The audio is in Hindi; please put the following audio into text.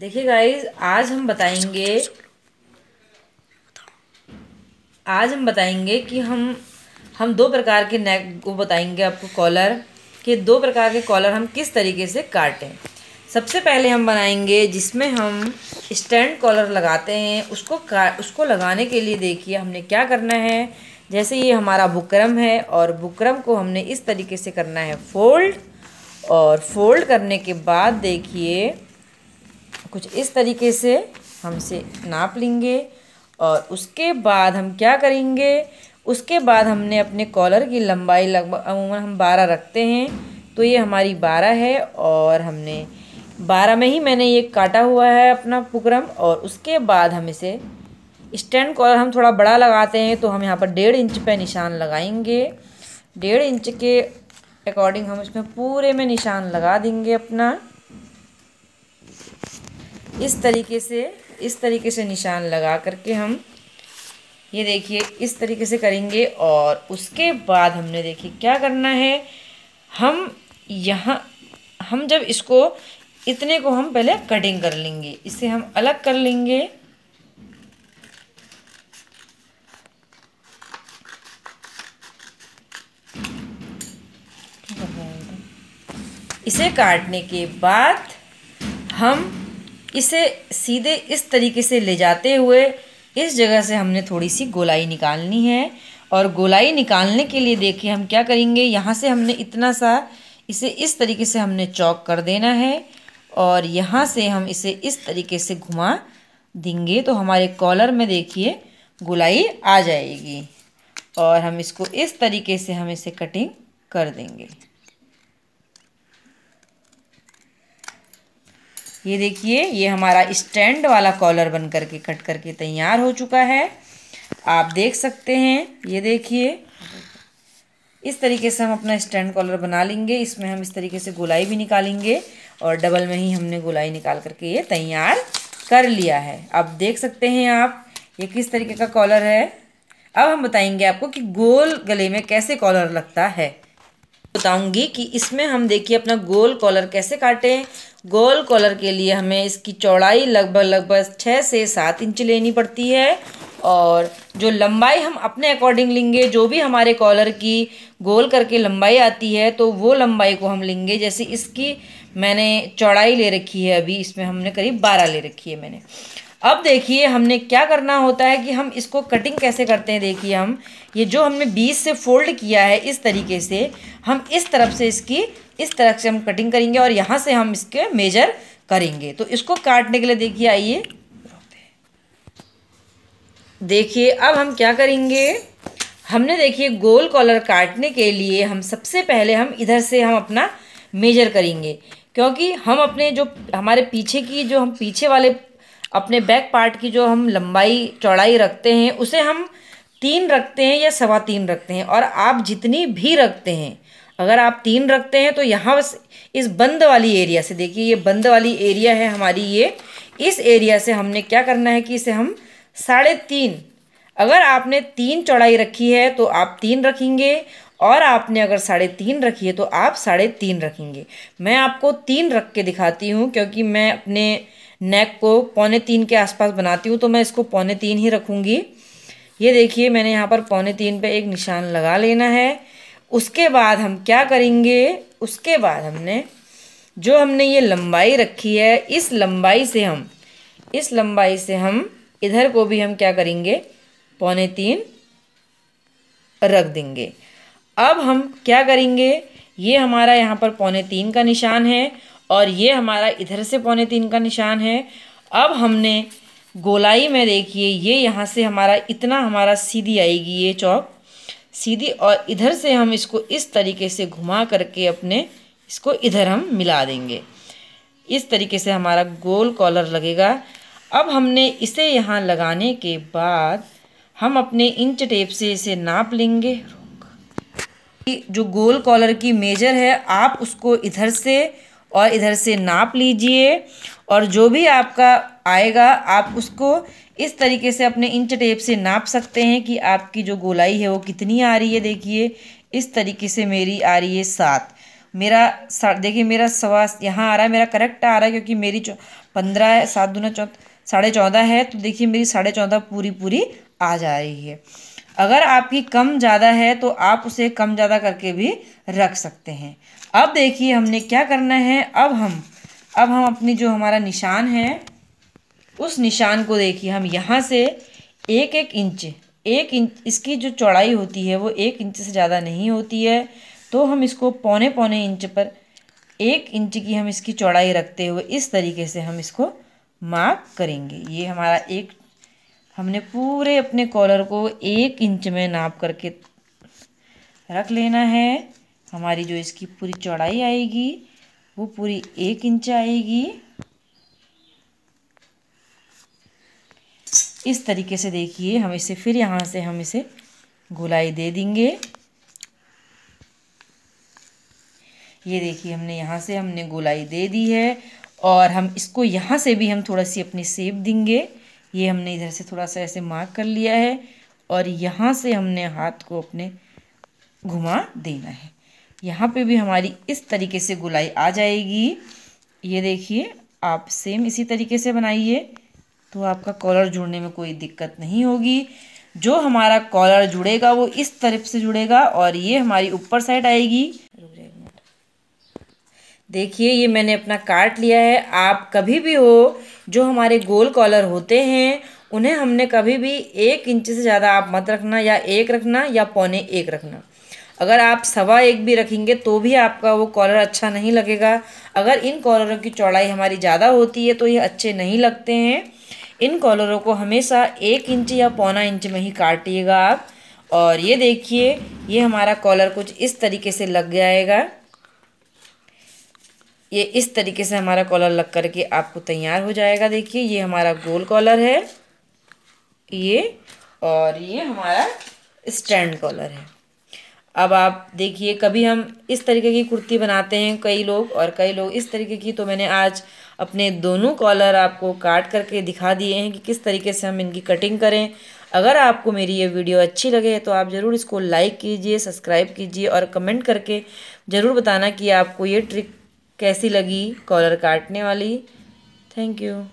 देखिए गाइज आज हम बताएंगे आज हम बताएंगे कि हम हम दो प्रकार के नेक वो बताएंगे आपको कॉलर कि दो प्रकार के कॉलर हम किस तरीके से काटें सबसे पहले हम बनाएंगे जिसमें हम स्टैंड कॉलर लगाते हैं उसको का उसको लगाने के लिए देखिए हमने क्या करना है जैसे ये हमारा बुकरम है और बुकरम को हमने इस तरीके से करना है फोल्ड और फोल्ड करने के बाद देखिए कुछ इस तरीके से हमसे नाप लेंगे और उसके बाद हम क्या करेंगे उसके बाद हमने अपने कॉलर की लंबाई लगभग अमूमन हम बारह रखते हैं तो ये हमारी बारह है और हमने बारह में ही मैंने ये काटा हुआ है अपना पुकरम और उसके बाद हम इसे स्टैंड कॉलर हम थोड़ा बड़ा लगाते हैं तो हम यहाँ पर डेढ़ इंच पे निशान लगाएंगे डेढ़ इंच के अकॉर्डिंग हम इसमें पूरे में निशान लगा देंगे अपना इस तरीके से इस तरीके से निशान लगा करके हम ये देखिए इस तरीके से करेंगे और उसके बाद हमने देखिए क्या करना है हम यहाँ हम जब इसको इतने को हम पहले कटिंग कर लेंगे इसे हम अलग कर लेंगे इसे काटने के बाद हम इसे सीधे इस तरीके से ले जाते हुए इस जगह से हमने थोड़ी सी गोलाई निकालनी है और गोलाई निकालने के लिए देखिए हम क्या करेंगे यहाँ से हमने इतना सा इसे इस तरीके से हमने चौक कर देना है और यहाँ से हम इसे इस तरीके से घुमा देंगे तो हमारे कॉलर में देखिए गोलाई आ जाएगी और हम इसको इस तरीके से हम इसे कटिंग कर देंगे ये देखिए ये हमारा स्टैंड वाला कॉलर बन करके कट करके तैयार हो चुका है आप देख सकते हैं ये देखिए इस तरीके से हम अपना स्टैंड कॉलर बना लेंगे इसमें हम इस तरीके से गोलाई भी निकालेंगे और डबल में ही हमने गोलाई निकाल करके ये तैयार कर लिया है अब देख सकते हैं आप ये किस तरीके का कॉलर है अब हम बताएंगे आपको कि गोल गले में कैसे कॉलर लगता है बताऊंगी कि इसमें हम देखिए अपना गोल कॉलर कैसे काटें गोल कॉलर के लिए हमें इसकी चौड़ाई लगभग लगभग छः से सात इंच लेनी पड़ती है और जो लंबाई हम अपने अकॉर्डिंग लेंगे जो भी हमारे कॉलर की गोल करके लंबाई आती है तो वो लंबाई को हम लेंगे जैसे इसकी मैंने चौड़ाई ले रखी है अभी इसमें हमने करीब बारह ले रखी है मैंने अब देखिए हमने क्या करना होता है कि हम इसको कटिंग कैसे करते हैं देखिए हम ये जो हमने बीस से फोल्ड किया है इस तरीके से हम इस तरफ से इसकी इस तरफ से हम कटिंग करेंगे और यहाँ से हम इसके मेजर करेंगे तो इसको काटने के लिए देखिए आइए देखिए अब हम क्या करेंगे हमने देखिए गोल कॉलर काटने के लिए हम सबसे पहले हम इधर से हम अपना मेजर करेंगे क्योंकि हम अपने जो हमारे पीछे की जो हम पीछे वाले अपने बैक पार्ट की जो हम लंबाई चौड़ाई रखते हैं उसे हम तीन रखते हैं या सवा तीन रखते हैं और आप जितनी भी रखते हैं अगर आप तीन रखते हैं तो यहाँ इस बंद वाली एरिया से देखिए ये बंद वाली एरिया है हमारी ये इस एरिया से हमने क्या करना है कि इसे हम साढ़े तीन अगर आपने तीन चौड़ाई रखी है तो आप तीन रखेंगे और आपने अगर साढ़े तीन रखी है तो आप साढ़े तीन रखेंगे मैं आपको तीन रख के दिखाती हूँ क्योंकि मैं अपने नेक को पौने तीन के आसपास बनाती हूँ तो मैं इसको पौने तीन ही रखूँगी ये देखिए मैंने यहाँ पर पौने तीन पे एक निशान लगा लेना है उसके बाद हम क्या करेंगे उसके बाद हमने जो हमने ये लंबाई रखी है इस लंबाई से हम इस लंबाई से हम इधर को भी हम क्या करेंगे पौने तीन रख देंगे अब हम क्या करेंगे ये हमारा यहाँ पर पौने तीन का निशान है और ये हमारा इधर से पौने तीन का निशान है अब हमने गोलाई में देखिए ये यहाँ से हमारा इतना हमारा सीधी आएगी ये चौक सीधी और इधर से हम इसको इस तरीके से घुमा करके अपने इसको इधर हम मिला देंगे इस तरीके से हमारा गोल कॉलर लगेगा अब हमने इसे यहाँ लगाने के बाद हम अपने इंच टेप से इसे नाप लेंगे जो गोल कॉलर की मेजर है आप उसको इधर से और इधर से नाप लीजिए और जो भी आपका आएगा आप उसको इस तरीके से अपने इंच टेप से नाप सकते हैं कि आपकी जो गोलाई है वो कितनी आ रही है देखिए इस तरीके से मेरी आ रही है सात मेरा देखिए मेरा सवा यहाँ आ रहा है मेरा करेक्ट आ रहा है क्योंकि मेरी पंद्रह सात दूना चौ साढ़े चौदह है तो देखिए मेरी साढ़े चौदह पूरी पूरी आ जा रही है अगर आपकी कम ज़्यादा है तो आप उसे कम ज़्यादा करके भी रख सकते हैं अब देखिए हमने क्या करना है अब हम अब हम अपनी जो हमारा निशान है उस निशान को देखिए हम यहाँ से एक एक इंच एक इंच इसकी जो चौड़ाई होती है वो एक इंच से ज़्यादा नहीं होती है तो हम इसको पौने पौने इंच पर एक इंच की हम इसकी चौड़ाई रखते हुए इस तरीके से हम इसको मार्क करेंगे ये हमारा एक हमने पूरे अपने कॉलर को एक इंच में नाप करके रख लेना है हमारी जो इसकी पूरी चौड़ाई आएगी वो पूरी एक इंच आएगी इस तरीके से देखिए हम इसे फिर यहाँ से हम इसे गुलाई दे देंगे ये देखिए हमने यहाँ से हमने गोलाई दे दी है और हम इसको यहाँ से भी हम थोड़ा सी अपनी सेप देंगे ये हमने इधर से थोड़ा सा ऐसे मार्क कर लिया है और यहाँ से हमने हाथ को अपने घुमा देना है यहाँ पे भी हमारी इस तरीके से गुलाई आ जाएगी ये देखिए आप सेम इसी तरीके से बनाइए तो आपका कॉलर जुड़ने में कोई दिक्कत नहीं होगी जो हमारा कॉलर जुड़ेगा वो इस तरफ से जुड़ेगा और ये हमारी ऊपर साइड आएगी देखिए ये मैंने अपना काट लिया है आप कभी भी हो जो हमारे गोल कॉलर होते हैं उन्हें हमने कभी भी एक इंच से ज़्यादा आप मत रखना या एक रखना या पौने एक रखना अगर आप सवा एक भी रखेंगे तो भी आपका वो कॉलर अच्छा नहीं लगेगा अगर इन कॉलरों की चौड़ाई हमारी ज़्यादा होती है तो ये अच्छे नहीं लगते हैं इन कॉलरों को हमेशा एक इंच या पौना इंच में ही काटिएगा आप और ये देखिए ये हमारा कॉलर कुछ इस तरीके से लग जाएगा ये इस तरीके से हमारा कॉलर लग करके आपको तैयार हो जाएगा देखिए ये हमारा गोल कॉलर है ये और ये हमारा स्टैंड कॉलर है अब आप देखिए कभी हम इस तरीके की कुर्ती बनाते हैं कई लोग और कई लोग इस तरीके की तो मैंने आज अपने दोनों कॉलर आपको काट करके दिखा दिए हैं कि किस तरीके से हम इनकी कटिंग करें अगर आपको मेरी ये वीडियो अच्छी लगे तो आप ज़रूर इसको लाइक कीजिए सब्सक्राइब कीजिए और कमेंट करके ज़रूर बताना कि आपको ये ट्रिक कैसी लगी कॉलर काटने वाली थैंक यू